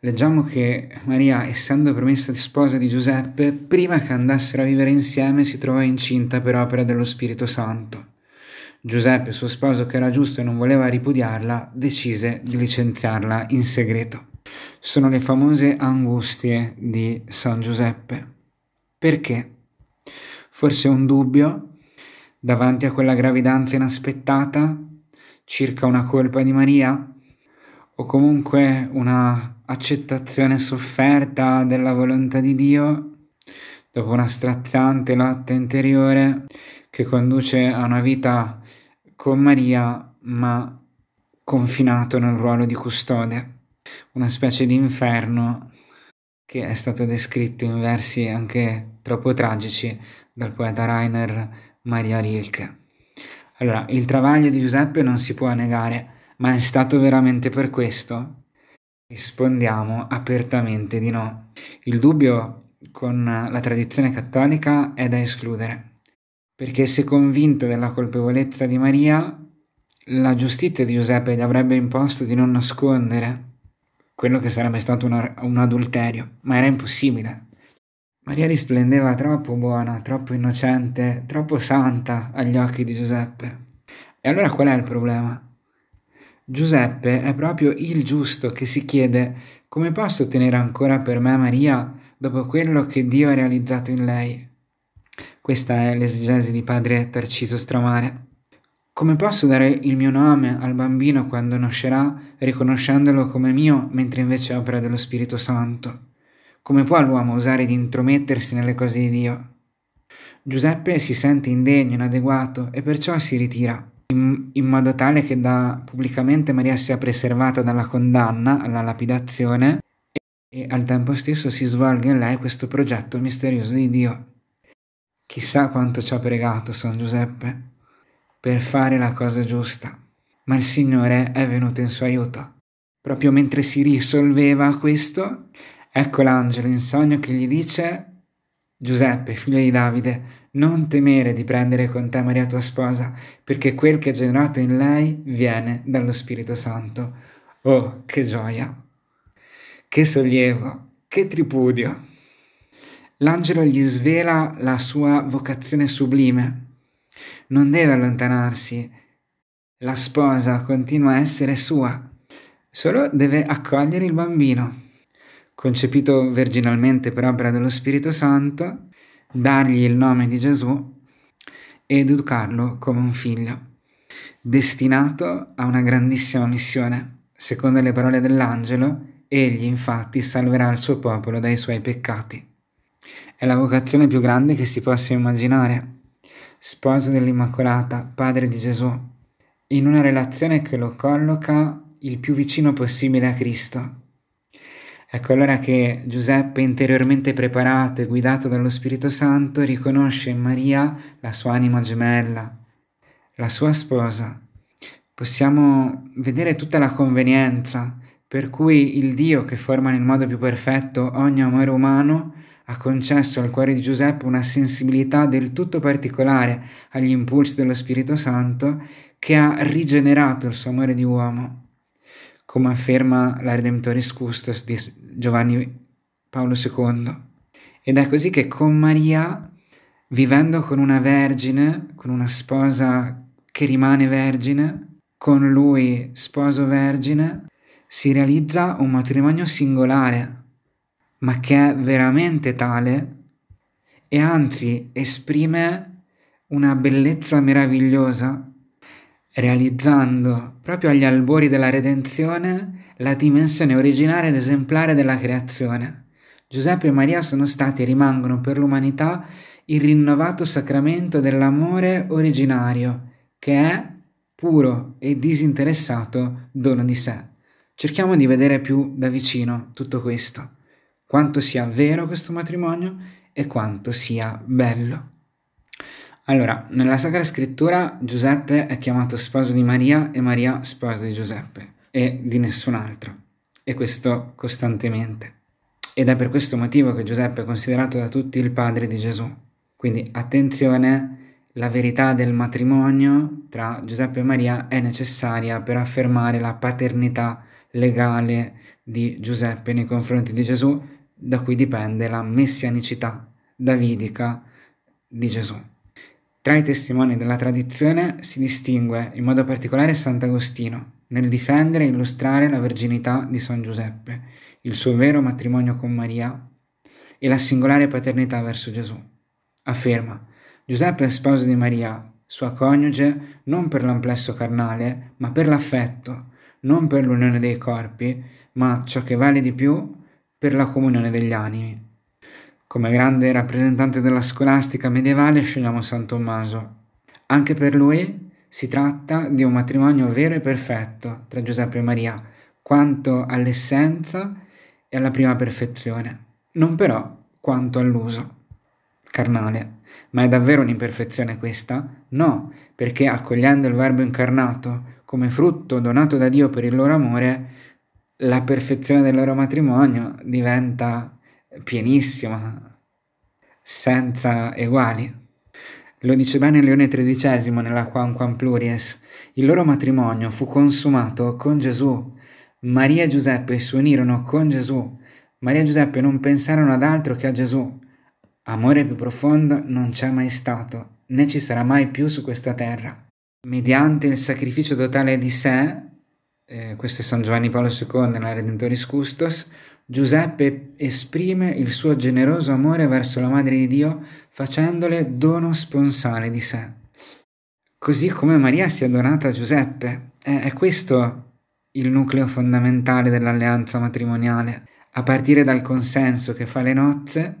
Leggiamo che Maria, essendo promessa di sposa di Giuseppe, prima che andassero a vivere insieme si trovò incinta per opera dello Spirito Santo. Giuseppe, suo sposo che era giusto e non voleva ripudiarla, decise di licenziarla in segreto. Sono le famose angustie di San Giuseppe. Perché? Forse un dubbio davanti a quella gravidanza inaspettata circa una colpa di Maria? o comunque una accettazione sofferta della volontà di Dio, dopo una straziante lotta interiore che conduce a una vita con Maria, ma confinato nel ruolo di custode, una specie di inferno che è stato descritto in versi anche troppo tragici dal poeta Rainer Maria Rilke. Allora, il travaglio di Giuseppe non si può negare, ma è stato veramente per questo? Rispondiamo apertamente di no. Il dubbio con la tradizione cattolica è da escludere, perché se convinto della colpevolezza di Maria, la giustizia di Giuseppe gli avrebbe imposto di non nascondere quello che sarebbe stato un, un adulterio, ma era impossibile. Maria risplendeva troppo buona, troppo innocente, troppo santa agli occhi di Giuseppe. E allora qual è il problema? Giuseppe è proprio il giusto che si chiede come posso tenere ancora per me Maria dopo quello che Dio ha realizzato in lei. Questa è l'esegesi di padre Tarciso Stramare. Come posso dare il mio nome al bambino quando nascerà, riconoscendolo come mio, mentre invece è opera dello Spirito Santo? Come può l'uomo osare di intromettersi nelle cose di Dio? Giuseppe si sente indegno, inadeguato e perciò si ritira in, in modo tale che da pubblicamente Maria sia preservata dalla condanna alla lapidazione e al tempo stesso si svolga in lei questo progetto misterioso di Dio. Chissà quanto ci ha pregato San Giuseppe per fare la cosa giusta, ma il Signore è venuto in suo aiuto. Proprio mentre si risolveva questo, ecco l'angelo in sogno che gli dice Giuseppe, figlio di Davide, non temere di prendere con te Maria tua sposa, perché quel che è generato in lei viene dallo Spirito Santo. Oh, che gioia! Che sollievo, che tripudio! L'angelo gli svela la sua vocazione sublime. Non deve allontanarsi. La sposa continua a essere sua, solo deve accogliere il bambino concepito virginalmente per opera dello Spirito Santo, dargli il nome di Gesù ed educarlo come un figlio, destinato a una grandissima missione. Secondo le parole dell'angelo, egli infatti salverà il suo popolo dai suoi peccati. È la vocazione più grande che si possa immaginare. Sposo dell'Immacolata, padre di Gesù, in una relazione che lo colloca il più vicino possibile a Cristo, Ecco allora che Giuseppe, interiormente preparato e guidato dallo Spirito Santo, riconosce in Maria la sua anima gemella, la sua sposa. Possiamo vedere tutta la convenienza per cui il Dio che forma nel modo più perfetto ogni amore umano ha concesso al cuore di Giuseppe una sensibilità del tutto particolare agli impulsi dello Spirito Santo che ha rigenerato il suo amore di uomo come afferma la Redemptoris Custos di Giovanni Paolo II. Ed è così che con Maria, vivendo con una vergine, con una sposa che rimane vergine, con lui sposo vergine, si realizza un matrimonio singolare, ma che è veramente tale e anzi esprime una bellezza meravigliosa realizzando proprio agli albori della redenzione la dimensione originaria ed esemplare della creazione. Giuseppe e Maria sono stati e rimangono per l'umanità il rinnovato sacramento dell'amore originario, che è puro e disinteressato dono di sé. Cerchiamo di vedere più da vicino tutto questo, quanto sia vero questo matrimonio e quanto sia bello. Allora, nella Sacra Scrittura Giuseppe è chiamato sposo di Maria e Maria sposa di Giuseppe e di nessun altro, e questo costantemente. Ed è per questo motivo che Giuseppe è considerato da tutti il padre di Gesù. Quindi attenzione, la verità del matrimonio tra Giuseppe e Maria è necessaria per affermare la paternità legale di Giuseppe nei confronti di Gesù, da cui dipende la messianicità davidica di Gesù. Tra i testimoni della tradizione si distingue in modo particolare Sant'Agostino nel difendere e illustrare la verginità di San Giuseppe, il suo vero matrimonio con Maria e la singolare paternità verso Gesù. Afferma, Giuseppe è sposo di Maria, sua coniuge, non per l'amplesso carnale, ma per l'affetto, non per l'unione dei corpi, ma ciò che vale di più, per la comunione degli animi. Come grande rappresentante della scolastica medievale scegliamo San Tommaso. Anche per lui si tratta di un matrimonio vero e perfetto tra Giuseppe e Maria, quanto all'essenza e alla prima perfezione, non però quanto all'uso carnale. Ma è davvero un'imperfezione questa? No, perché accogliendo il Verbo incarnato come frutto donato da Dio per il loro amore, la perfezione del loro matrimonio diventa pienissima, senza eguali. Lo dice bene Leone XIII nella Quamquam Pluries, il loro matrimonio fu consumato con Gesù. Maria e Giuseppe si unirono con Gesù. Maria e Giuseppe non pensarono ad altro che a Gesù. Amore più profondo non c'è mai stato, né ci sarà mai più su questa terra. Mediante il sacrificio totale di sé, eh, questo è San Giovanni Paolo II nella Redentoris Custos, Giuseppe esprime il suo generoso amore verso la Madre di Dio facendole dono sponsale di sé. Così come Maria si è donata a Giuseppe, è questo il nucleo fondamentale dell'alleanza matrimoniale, a partire dal consenso che fa le nozze,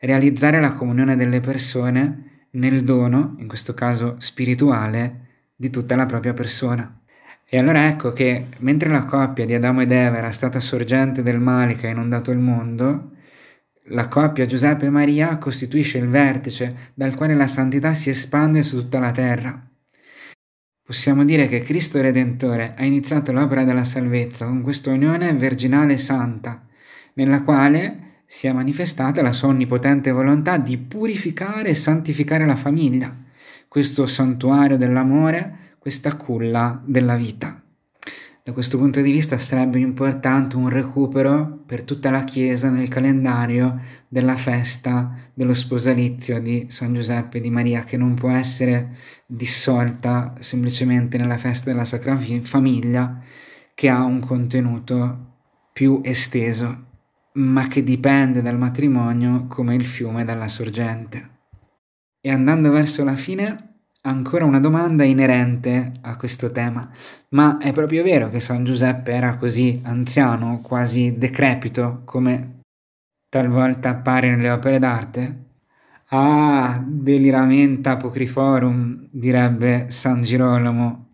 realizzare la comunione delle persone nel dono, in questo caso spirituale, di tutta la propria persona. E allora ecco che mentre la coppia di Adamo ed Eva era stata sorgente del male che ha inondato il mondo, la coppia Giuseppe e Maria costituisce il vertice dal quale la santità si espande su tutta la terra. Possiamo dire che Cristo Redentore ha iniziato l'opera della salvezza con questa unione virginale santa, nella quale si è manifestata la sua onnipotente volontà di purificare e santificare la famiglia, questo santuario dell'amore questa culla della vita. Da questo punto di vista sarebbe importante un recupero per tutta la Chiesa nel calendario della festa dello sposalizio di San Giuseppe e di Maria, che non può essere dissolta semplicemente nella festa della Sacra Famiglia, che ha un contenuto più esteso, ma che dipende dal matrimonio come il fiume dalla sorgente. E andando verso la fine, ancora una domanda inerente a questo tema, ma è proprio vero che San Giuseppe era così anziano, quasi decrepito, come talvolta appare nelle opere d'arte? Ah, deliramenta apocriforum, direbbe San Girolamo.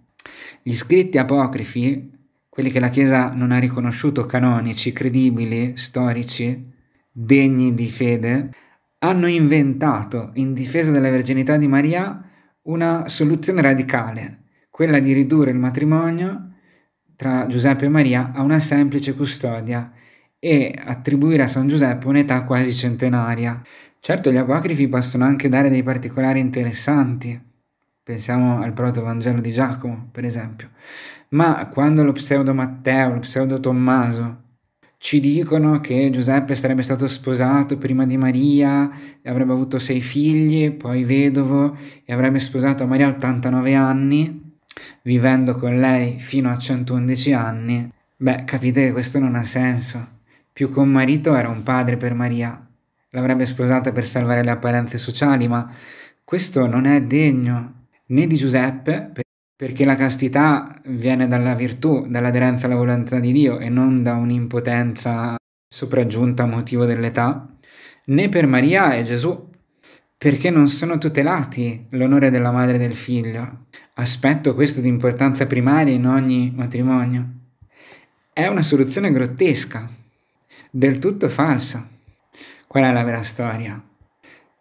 Gli scritti apocrifi, quelli che la Chiesa non ha riconosciuto canonici, credibili, storici, degni di fede, hanno inventato in difesa della verginità di Maria una soluzione radicale, quella di ridurre il matrimonio tra Giuseppe e Maria a una semplice custodia e attribuire a San Giuseppe un'età quasi centenaria. Certo gli apocrifi possono anche dare dei particolari interessanti, pensiamo al protovangelo di Giacomo per esempio, ma quando lo pseudo Matteo, lo pseudo Tommaso ci dicono che Giuseppe sarebbe stato sposato prima di Maria, avrebbe avuto sei figli, poi vedovo e avrebbe sposato Maria a 89 anni, vivendo con lei fino a 111 anni. Beh, capite che questo non ha senso. Più che un marito era un padre per Maria. L'avrebbe sposata per salvare le apparenze sociali, ma questo non è degno né di Giuseppe, perché la castità viene dalla virtù, dall'aderenza alla volontà di Dio e non da un'impotenza sopraggiunta a motivo dell'età, né per Maria e Gesù, perché non sono tutelati l'onore della madre e del figlio, aspetto questo di importanza primaria in ogni matrimonio. È una soluzione grottesca, del tutto falsa. Qual è la vera storia?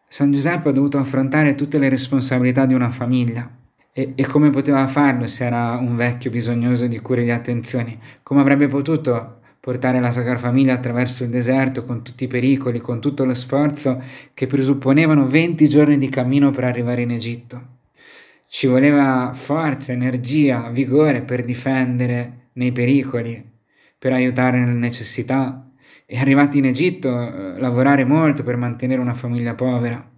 San Giuseppe ha dovuto affrontare tutte le responsabilità di una famiglia e, e, come poteva farlo se era un vecchio bisognoso di cure e di attenzioni? Come avrebbe potuto portare la Sacra Famiglia attraverso il deserto con tutti i pericoli, con tutto lo sforzo che presupponevano 20 giorni di cammino per arrivare in Egitto? Ci voleva forza, energia, vigore per difendere nei pericoli, per aiutare nelle necessità e arrivati in Egitto eh, lavorare molto per mantenere una famiglia povera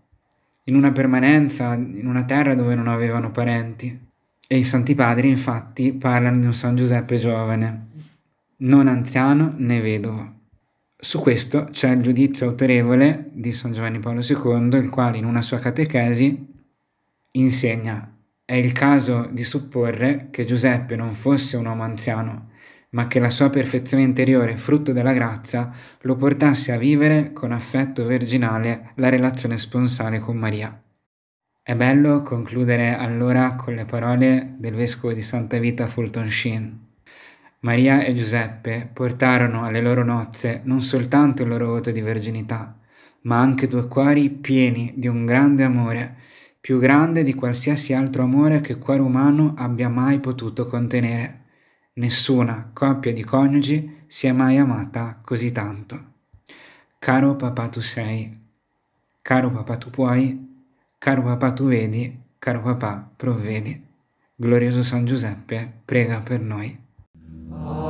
in una permanenza, in una terra dove non avevano parenti. E i Santi Padri infatti parlano di un San Giuseppe giovane, non anziano né vedovo. Su questo c'è il giudizio autorevole di San Giovanni Paolo II, il quale in una sua catechesi insegna è il caso di supporre che Giuseppe non fosse un uomo anziano, ma che la sua perfezione interiore, frutto della grazia, lo portasse a vivere con affetto virginale la relazione sponsale con Maria. È bello concludere allora con le parole del vescovo di Santa Vita Fulton Sheen. Maria e Giuseppe portarono alle loro nozze non soltanto il loro voto di verginità, ma anche due cuori pieni di un grande amore, più grande di qualsiasi altro amore che cuore umano abbia mai potuto contenere. Nessuna coppia di coniugi si è mai amata così tanto. Caro papà tu sei, caro papà tu puoi, caro papà tu vedi, caro papà provvedi. Glorioso San Giuseppe, prega per noi. Oh,